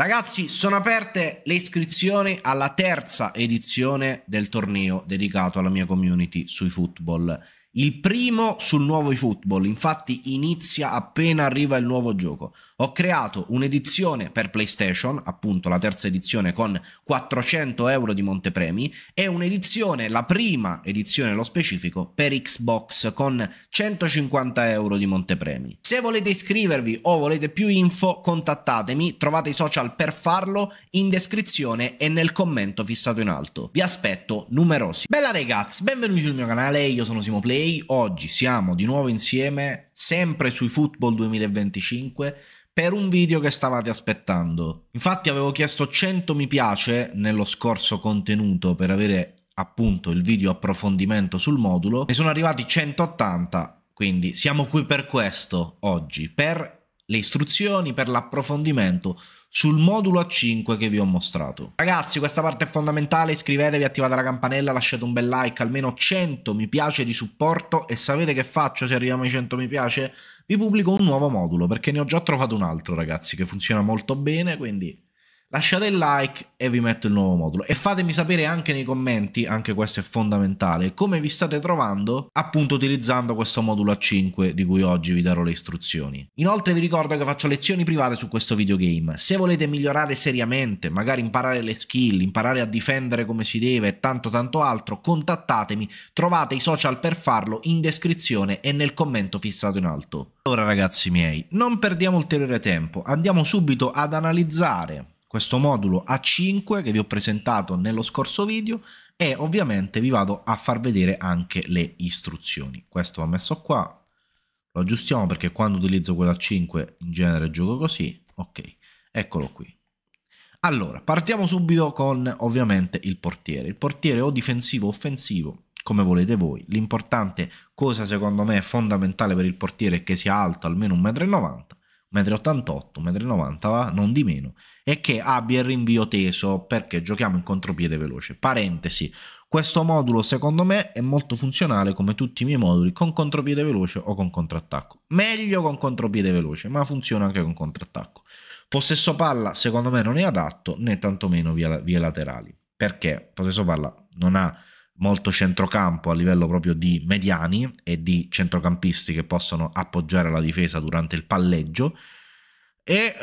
Ragazzi, sono aperte le iscrizioni alla terza edizione del torneo dedicato alla mia community sui football. Il primo sul nuovo eFootball, infatti inizia appena arriva il nuovo gioco. Ho creato un'edizione per PlayStation, appunto la terza edizione con 400 euro di montepremi, e un'edizione, la prima edizione nello specifico, per Xbox con 150 euro di montepremi. Se volete iscrivervi o volete più info, contattatemi, trovate i social per farlo in descrizione e nel commento fissato in alto. Vi aspetto numerosi. Bella ragazzi, benvenuti sul mio canale, io sono Simo Play. Oggi siamo di nuovo insieme, sempre sui Football 2025, per un video che stavate aspettando. Infatti avevo chiesto 100 mi piace nello scorso contenuto per avere appunto il video approfondimento sul modulo. Ne sono arrivati 180, quindi siamo qui per questo oggi, per le istruzioni, per l'approfondimento sul modulo A5 che vi ho mostrato. Ragazzi questa parte è fondamentale, iscrivetevi, attivate la campanella, lasciate un bel like, almeno 100 mi piace di supporto e sapete che faccio se arriviamo ai 100 mi piace? Vi pubblico un nuovo modulo perché ne ho già trovato un altro ragazzi che funziona molto bene quindi lasciate il like e vi metto il nuovo modulo e fatemi sapere anche nei commenti, anche questo è fondamentale, come vi state trovando appunto utilizzando questo modulo a 5 di cui oggi vi darò le istruzioni. Inoltre vi ricordo che faccio lezioni private su questo videogame, se volete migliorare seriamente, magari imparare le skill, imparare a difendere come si deve e tanto tanto altro, contattatemi, trovate i social per farlo in descrizione e nel commento fissato in alto. ora ragazzi miei, non perdiamo ulteriore tempo, andiamo subito ad analizzare questo modulo A5 che vi ho presentato nello scorso video e ovviamente vi vado a far vedere anche le istruzioni. Questo va messo qua, lo aggiustiamo perché quando utilizzo quella A5 in genere gioco così, ok, eccolo qui. Allora, partiamo subito con ovviamente il portiere, il portiere o difensivo o offensivo, come volete voi. L'importante cosa secondo me fondamentale per il portiere è che sia alto almeno 1,90 m 1,88 m, 1,90 m, va, non di meno, e che abbia il rinvio teso perché giochiamo in contropiede veloce. Parentesi, questo modulo secondo me è molto funzionale come tutti i miei moduli con contropiede veloce o con contrattacco. Meglio con contropiede veloce, ma funziona anche con contrattacco. Possesso palla secondo me non è adatto né tantomeno via, via laterali, perché possesso palla non ha molto centrocampo a livello proprio di mediani e di centrocampisti che possono appoggiare la difesa durante il palleggio e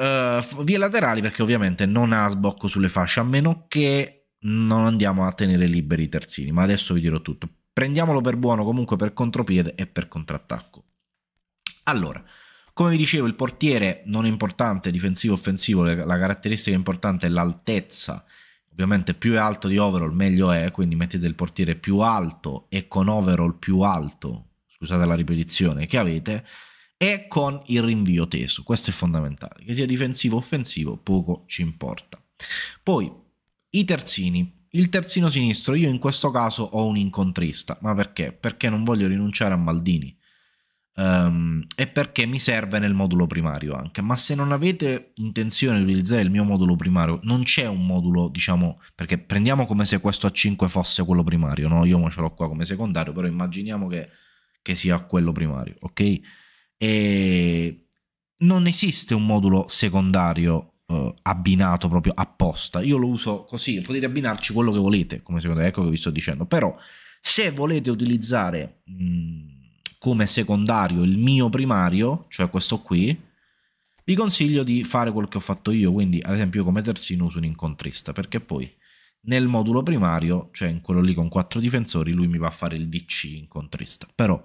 uh, vie laterali perché ovviamente non ha sbocco sulle fasce a meno che non andiamo a tenere liberi i terzini ma adesso vi dirò tutto prendiamolo per buono comunque per contropiede e per contrattacco allora come vi dicevo il portiere non è importante difensivo offensivo la caratteristica importante è l'altezza Ovviamente più è alto di overall meglio è, quindi mettete il portiere più alto e con overall più alto, scusate la ripetizione, che avete e con il rinvio teso. Questo è fondamentale, che sia difensivo o offensivo poco ci importa. Poi i terzini. Il terzino sinistro, io in questo caso ho un incontrista, ma perché? Perché non voglio rinunciare a Maldini um, e perché mi serve nel modulo primario anche. Ma se non avete intenzione di utilizzare il mio modulo primario, non c'è un modulo, diciamo, perché prendiamo come se questo A5 fosse quello primario, no? Io ce l'ho qua come secondario, però immaginiamo che, che sia quello primario, ok? E non esiste un modulo secondario Uh, abbinato proprio apposta. Io lo uso così, potete abbinarci quello che volete, come secondo ecco che vi sto dicendo. Però se volete utilizzare mh, mm, come secondario il mio primario, cioè questo qui, vi consiglio di fare quello che ho fatto io, quindi ad esempio come terzino uso un incontrista, perché poi nel modulo primario, cioè in quello lì con quattro difensori, lui mi va a fare il DC incontrista. Però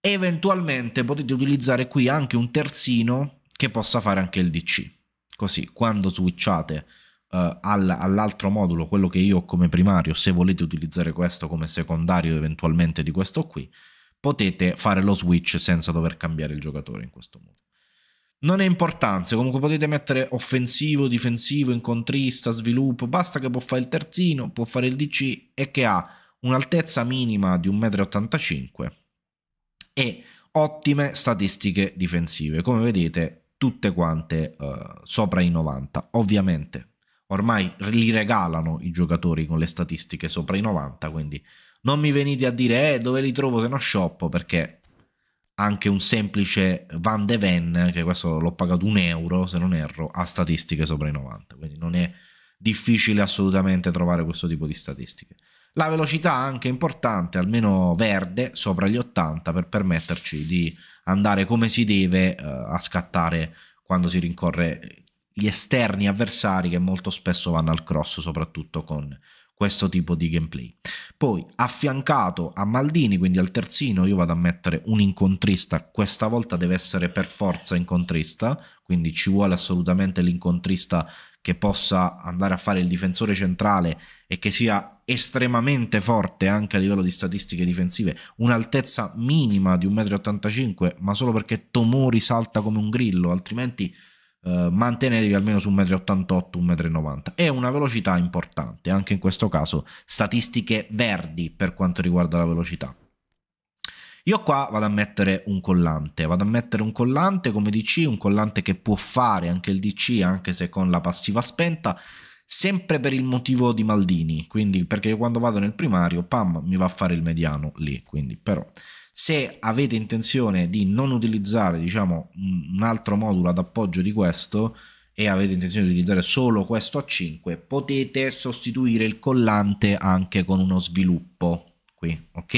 eventualmente potete utilizzare qui anche un terzino che possa fare anche il DC. Così quando switchate uh, eh, all all'altro modulo, quello che io ho come primario, se volete utilizzare questo come secondario eventualmente di questo qui, potete fare lo switch senza dover cambiare il giocatore in questo modo. Non è importanza, comunque potete mettere offensivo, difensivo, incontrista, sviluppo, basta che può fare il terzino, può fare il DC e che ha un'altezza minima di 1,85 m e ottime statistiche difensive, come vedete tutte quante uh, sopra i 90, ovviamente ormai li regalano i giocatori con le statistiche sopra i 90, quindi non mi venite a dire eh, dove li trovo se non shoppo perché anche un semplice Van de Ven, che questo l'ho pagato un euro se non erro, ha statistiche sopra i 90, quindi non è difficile assolutamente trovare questo tipo di statistiche. La velocità anche importante, almeno verde, sopra gli 80 per permetterci di andare come si deve eh, a scattare quando si rincorre gli esterni avversari che molto spesso vanno al cross, soprattutto con questo tipo di gameplay. Poi affiancato a Maldini, quindi al terzino, io vado a mettere un incontrista, questa volta deve essere per forza incontrista, quindi ci vuole assolutamente l'incontrista che possa andare a fare il difensore centrale e che sia estremamente forte anche a livello di statistiche difensive, un'altezza minima di 1,85m, ma solo perché Tomori salta come un grillo, altrimenti eh, mantenetevi almeno su 1,88 m, 1,90 m È una velocità importante, anche in questo caso statistiche verdi per quanto riguarda la velocità. Io qua vado a mettere un collante, vado a mettere un collante come DC, un collante che può fare anche il DC anche se con la passiva spenta, sempre per il motivo di Maldini, quindi perché io quando vado nel primario, pam, mi va a fare il mediano lì, quindi però se avete intenzione di non utilizzare diciamo, un altro modulo ad appoggio di questo e avete intenzione di utilizzare solo questo a 5, potete sostituire il collante anche con uno sviluppo qui, ok?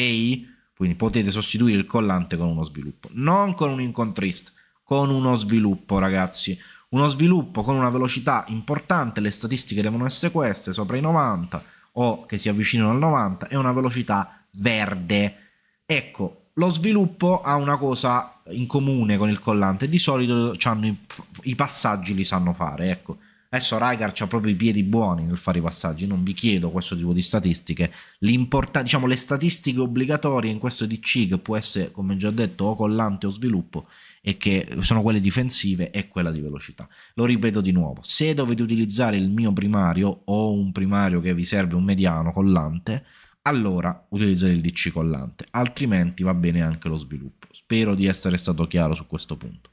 Quindi potete sostituire il collante con uno sviluppo, non con un incontrist, con uno sviluppo ragazzi uno sviluppo con una velocità importante, le statistiche devono essere queste, sopra i 90 o che si avvicinano al 90, e una velocità verde. Ecco, lo sviluppo ha una cosa in comune con il collante, di solito i, i, passaggi li sanno fare, ecco. Adesso Rygar ha proprio i piedi buoni nel fare i passaggi, non vi chiedo questo tipo di statistiche, diciamo le statistiche obbligatorie in questo DC che può essere, come già detto, o collante o sviluppo, e che sono quelle difensive e quella di velocità. Lo ripeto di nuovo, se dovete utilizzare il mio primario o un primario che vi serve un mediano collante, allora utilizzare il DC collante, altrimenti va bene anche lo sviluppo. Spero di essere stato chiaro su questo punto.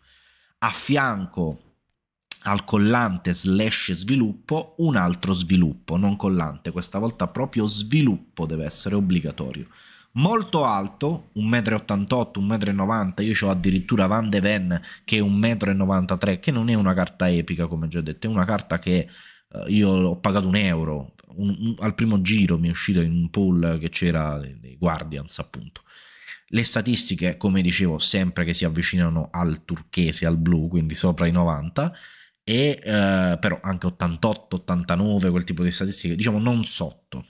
A fianco al collante slash sviluppo un altro sviluppo, non collante, questa volta proprio sviluppo deve essere obbligatorio. Molto alto, 1,88 m, 1,90 m, io ho addirittura Van de Ven che è 1,93 m, che non è una carta epica come già detto, è una carta che eh, io ho pagato un euro, un, un, al primo giro mi è uscito in un pool che c'era dei Guardians appunto. Le statistiche, come dicevo, sempre che si avvicinano al turchese, al blu, quindi sopra i 90, e eh, però anche 88, 89, quel tipo di statistiche, diciamo non sotto.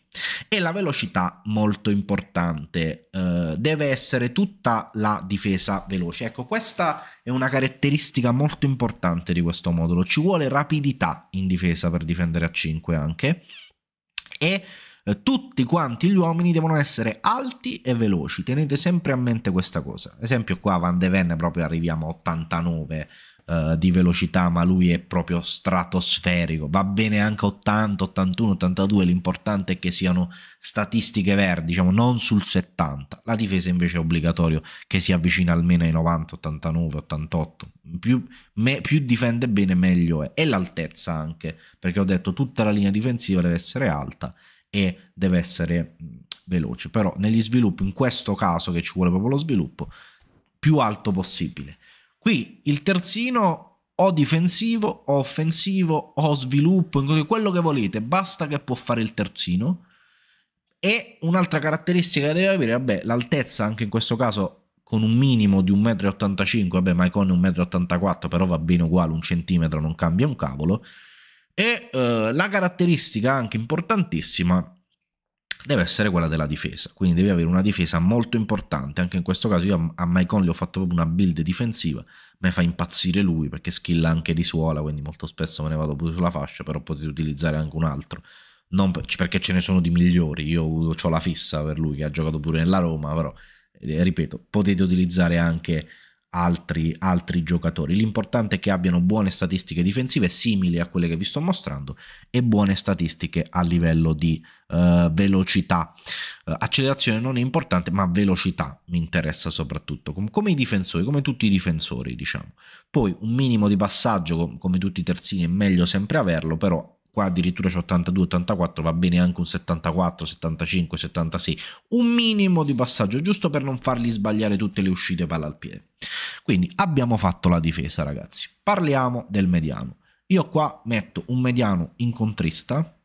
E la velocità molto importante, eh, deve essere tutta la difesa veloce. Ecco, questa è una caratteristica molto importante di questo modulo. Ci vuole rapidità in difesa per difendere a 5 anche e eh, tutti quanti gli uomini devono essere alti e veloci, tenete sempre a mente questa cosa. esempio qua Van de Ven proprio arriviamo a 89 eh, di velocità, ma lui è proprio stratosferico. Va bene anche 80, 81, 82, l'importante è che siano statistiche verdi, diciamo non sul 70. La difesa invece è obbligatorio che si avvicina almeno ai 90, 89, 88. Più, me, più difende bene meglio è. E l'altezza anche, perché ho detto tutta la linea difensiva deve essere alta e deve essere veloce. Però negli sviluppi, in questo caso che ci vuole proprio lo sviluppo, più alto possibile. Qui il terzino o difensivo o offensivo o sviluppo, quello che volete, basta che può fare il terzino. E un'altra caratteristica che deve avere, vabbè, l'altezza anche in questo caso con un minimo di 1,85m, vabbè, Maicon con 1,84m, però va bene uguale, un centimetro non cambia un cavolo. E eh, la caratteristica anche importantissima deve essere quella della difesa, quindi devi avere una difesa molto importante, anche in questo caso io a Mike Conley ho fatto proprio una build difensiva, mi fa impazzire lui perché skilla anche di suola, quindi molto spesso me ne vado pure sulla fascia, però potete utilizzare anche un altro, non perché ce ne sono di migliori, io ho la fissa per lui che ha giocato pure nella Roma, però eh, ripeto, potete utilizzare anche altri, altri giocatori. L'importante è che abbiano buone statistiche difensive simili a quelle che vi sto mostrando e buone statistiche a livello di uh, velocità. Uh, accelerazione non è importante, ma velocità mi interessa soprattutto, com come i difensori, come tutti i difensori, diciamo. Poi un minimo di passaggio, com come tutti i terzini, è meglio sempre averlo, però qua addirittura c'è 82-84, va bene anche un 74, 75, 76, un minimo di passaggio giusto per non fargli sbagliare tutte le uscite palla al piede. Quindi abbiamo fatto la difesa ragazzi, parliamo del mediano. Io qua metto un mediano incontrista,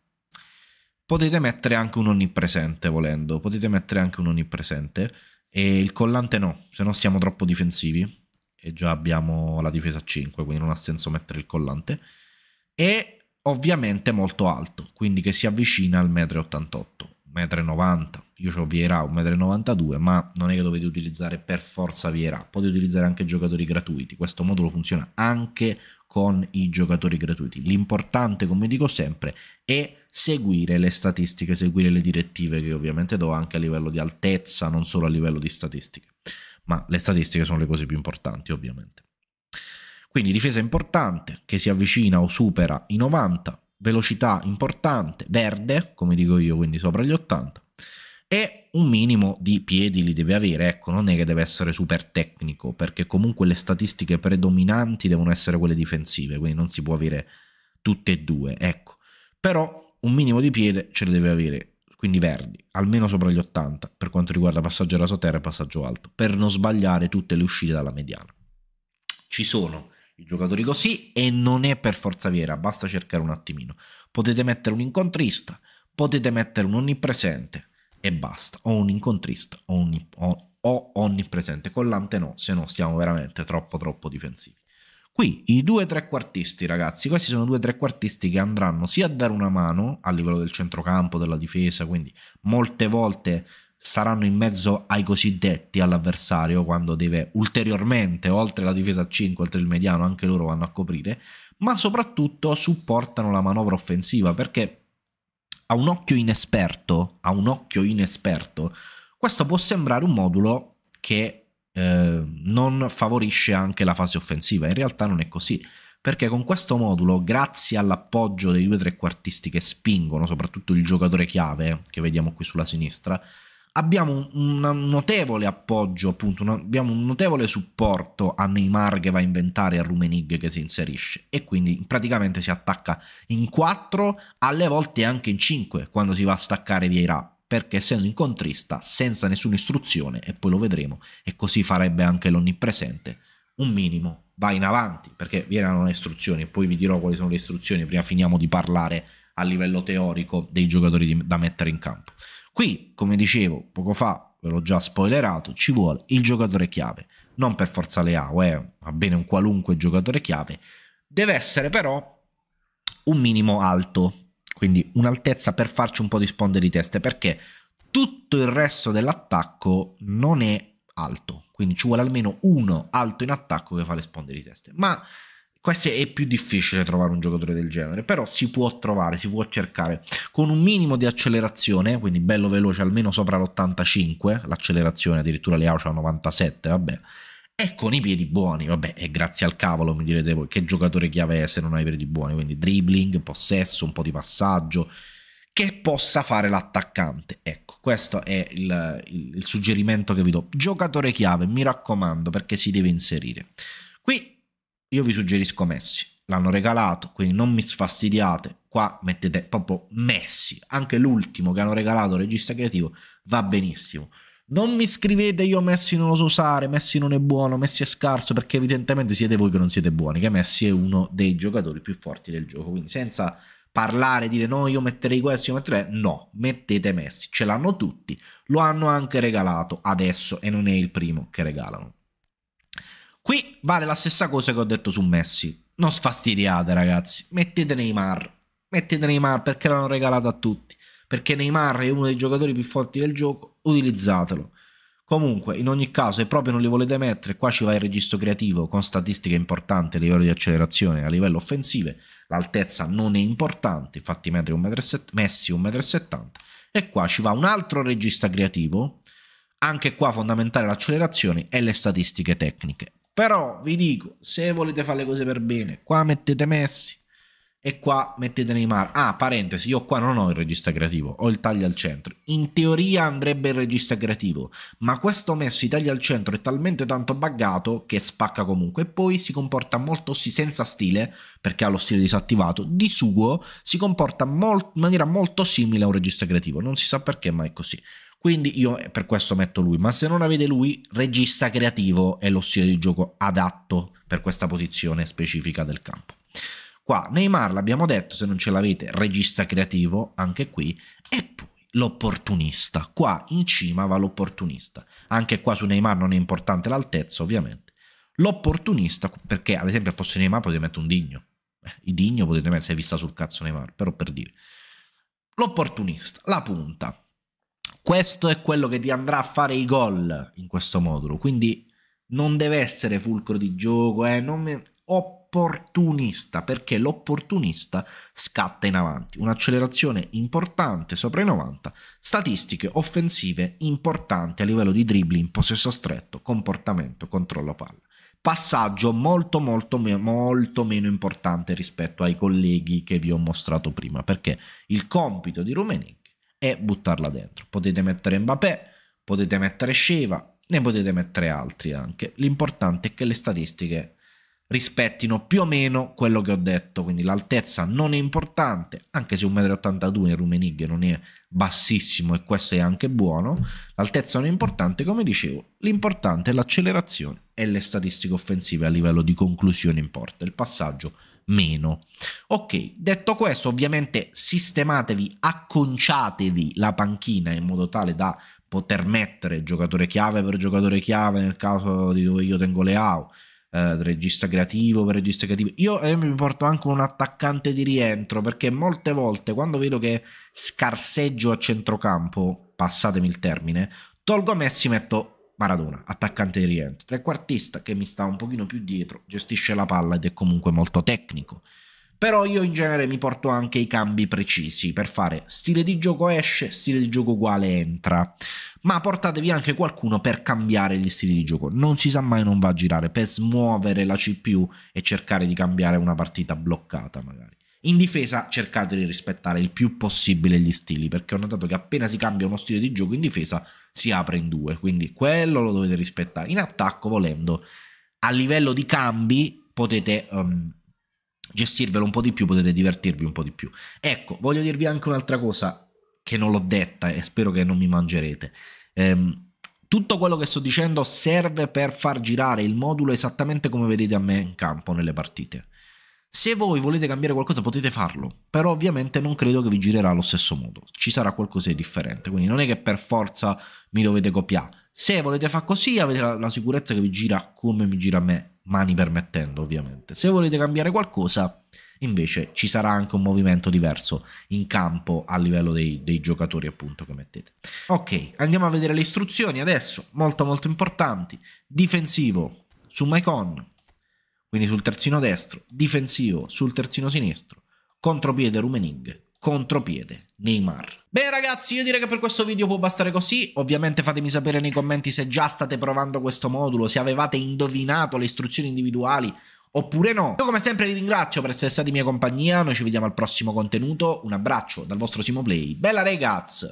potete mettere anche un onnipresente volendo, potete mettere anche un onnipresente, e il collante no, se no siamo troppo difensivi e già abbiamo la difesa a 5, quindi non ha senso mettere il collante. E ovviamente molto alto, quindi che si avvicina al 1,88 m, 1,90 m. Io ho Vieira 1,92 m, ma non è che dovete utilizzare per forza Vieira, potete utilizzare anche giocatori gratuiti. Questo modulo funziona anche con i giocatori gratuiti. L'importante, come dico sempre, è seguire le statistiche, seguire le direttive che ovviamente do anche a livello di altezza, non solo a livello di statistiche. Ma le statistiche sono le cose più importanti, ovviamente. Quindi difesa importante che si avvicina o supera i 90, velocità importante, verde, come dico io, quindi sopra gli 80, e un minimo di piedi li deve avere, ecco, non è che deve essere super tecnico, perché comunque le statistiche predominanti devono essere quelle difensive, quindi non si può avere tutte e due, ecco. Però un minimo di piede ce le deve avere, quindi verdi, almeno sopra gli 80 per quanto riguarda passaggio raso terra e passaggio alto, per non sbagliare tutte le uscite dalla mediana. Ci sono i giocatori così e non è per forza vera, basta cercare un attimino. Potete mettere un incontrista, potete mettere un onnipresente e basta, o un incontrista o, un, o, o onnipresente, collante no, se no stiamo veramente troppo troppo difensivi. Qui i due trequartisti, ragazzi, questi sono due trequartisti che andranno sia a dare una mano a livello del centrocampo, della difesa, quindi molte volte saranno in mezzo ai cosiddetti all'avversario quando deve ulteriormente, oltre la difesa 5, oltre il mediano, anche loro vanno a coprire, ma soprattutto supportano la manovra offensiva perché a un occhio inesperto, a un occhio inesperto, questo può sembrare un modulo che eh, non favorisce anche la fase offensiva, in realtà non è così perché con questo modulo, grazie all'appoggio dei due tre quartisti che spingono, soprattutto il giocatore chiave che vediamo qui sulla sinistra, abbiamo un, notevole appoggio, appunto, un, abbiamo un notevole supporto a Neymar che va a inventare a Rumenig che si inserisce e quindi praticamente si attacca in 4, alle volte anche in 5 quando si va a staccare Vieira perché essendo incontrista, senza nessuna istruzione, e poi lo vedremo, e così farebbe anche l'onnipresente, un minimo va in avanti, perché vi erano le istruzioni, poi vi dirò quali sono le istruzioni, prima finiamo di parlare a livello teorico dei giocatori da mettere in campo. Qui, come dicevo poco fa, ve l'ho già spoilerato, ci vuole il giocatore chiave. Non per forza Leao, eh, va bene un qualunque giocatore chiave. Deve essere però un minimo alto, quindi un'altezza per farci un po' di sponde di teste, perché tutto il resto dell'attacco non è alto, quindi ci vuole almeno uno alto in attacco che fa le sponde di teste. Ma questo è più difficile trovare un giocatore del genere, però si può trovare, si può cercare con un minimo di accelerazione, quindi bello veloce, almeno sopra l'85, l'accelerazione addirittura le Aucia 97, vabbè, e con i piedi buoni, vabbè, e grazie al cavolo mi direte voi che giocatore chiave è se non hai i piedi buoni, quindi dribbling, possesso, un po' di passaggio, che possa fare l'attaccante, ecco, questo è il, il, il suggerimento che vi do, giocatore chiave, mi raccomando, perché si deve inserire. Qui io vi suggerisco Messi. L'hanno regalato, quindi non mi sfastidiate. Qua mettete proprio Messi. Anche l'ultimo che hanno regalato, regista creativo, va benissimo. Non mi scrivete io Messi non lo so usare, Messi non è buono, Messi è scarso, perché evidentemente siete voi che non siete buoni, che Messi è uno dei giocatori più forti del gioco. Quindi senza parlare, dire no, io metterei questo, io metterei... No, mettete Messi, ce l'hanno tutti, lo hanno anche regalato adesso e non è il primo che regalano. Qui vale la stessa cosa che ho detto su Messi. Non sfastidiate, ragazzi. Mettete Neymar. Mettete Neymar perché l'hanno regalato a tutti. Perché Neymar è uno dei giocatori più forti del gioco. Utilizzatelo. Comunque, in ogni caso, se proprio non li volete mettere, qua ci va il registro creativo con statistiche importanti a livello di accelerazione, a livello offensive. L'altezza non è importante, infatti metri 1,70 Messi 1,70 m. E qua ci va un altro regista creativo, anche qua fondamentale l'accelerazione e le statistiche tecniche. Però vi dico, se volete fare le cose per bene, qua mettete Messi e qua mettete Neymar. Ah, parentesi, io qua non ho il regista creativo, ho il taglio al centro. In teoria andrebbe il regista creativo, ma questo Messi taglio al centro è talmente tanto buggato che spacca comunque. E poi si comporta molto senza stile, perché ha lo stile disattivato, di suo si comporta in maniera molto simile a un regista creativo. Non si sa perché, ma è così. Quindi io eh, per questo metto lui, ma se non avete lui, regista creativo è lo stile di gioco adatto per questa posizione specifica del campo. Qua Neymar l'abbiamo detto, se non ce l'avete, regista creativo anche qui e poi l'opportunista. Qua in cima va l'opportunista. Anche qua su Neymar non è importante l'altezza, ovviamente. L'opportunista, perché ad esempio al posto di Neymar potete mettere un digno. Eh, I digno potete mettere, se vista sul cazzo Neymar, però per dire. L'opportunista, la punta questo è quello che ti andrà a fare i gol in questo modulo. Quindi non deve essere fulcro di gioco, eh, mi... opportunista, perché l'opportunista scatta in avanti. Un'accelerazione importante sopra i 90, statistiche offensive importanti a livello di dribbling, possesso stretto, comportamento, controllo palla. Passaggio molto molto molto meno importante rispetto ai colleghi che vi ho mostrato prima, perché il compito di Rummenigge e buttarla dentro. Potete mettere Mbappé, potete mettere Sheva, ne potete mettere altri anche. L'importante è che le statistiche rispettino più o meno quello che ho detto, quindi l'altezza non è importante, anche se 1,82 m in Rumenigge non è bassissimo e questo è anche buono, l'altezza non è importante, come dicevo, l'importante è l'accelerazione e le statistiche offensive a livello di conclusione in porta, il passaggio meno. Ok, detto questo, ovviamente sistematevi, acconciatevi la panchina in modo tale da poter mettere giocatore chiave per giocatore chiave nel caso di dove io tengo le AU. Eh, regista creativo per regista creativo io eh, mi porto anche un attaccante di rientro perché molte volte quando vedo che scarseggio a centrocampo passatemi il termine tolgo Messi metto Maradona, attaccante di rientro, trequartista che mi sta un pochino più dietro, gestisce la palla ed è comunque molto tecnico. Però io in genere mi porto anche i cambi precisi per fare stile di gioco esce, stile di gioco uguale entra. Ma portatevi anche qualcuno per cambiare gli stili di gioco. Non si sa mai non va a girare per smuovere la CPU e cercare di cambiare una partita bloccata magari. In difesa cercate di rispettare il più possibile gli stili, perché ho notato che appena si cambia uno stile di gioco in difesa si apre in due, quindi quello lo dovete rispettare. In attacco, volendo, a livello di cambi potete um, gestirvelo un po' di più, potete divertirvi un po' di più. Ecco, voglio dirvi anche un'altra cosa che non l'ho detta e spero che non mi mangerete. Um, tutto quello che sto dicendo serve per far girare il modulo esattamente come vedete a me in campo nelle partite. Se voi volete cambiare qualcosa potete farlo, però ovviamente non credo che vi girerà allo stesso modo, ci sarà qualcosa di differente, quindi non è che per forza mi dovete copiare. Se volete fare così avete la, la sicurezza che vi gira come mi gira a me, mani permettendo ovviamente. Se volete cambiare qualcosa invece ci sarà anche un movimento diverso in campo a livello dei, dei, giocatori appunto che mettete. Ok, andiamo a vedere le istruzioni adesso, molto molto importanti. Difensivo su Mycon, quindi sul terzino destro, difensivo sul terzino sinistro, contropiede Rumenig, contropiede Neymar. Beh ragazzi, io direi che per questo video può bastare così. Ovviamente fatemi sapere nei commenti se già state provando questo modulo, se avevate indovinato le istruzioni individuali oppure no. Io come sempre vi ringrazio per essere stati in mia compagnia, noi ci vediamo al prossimo contenuto, un abbraccio dal vostro Simo Play. Bella ragazzi!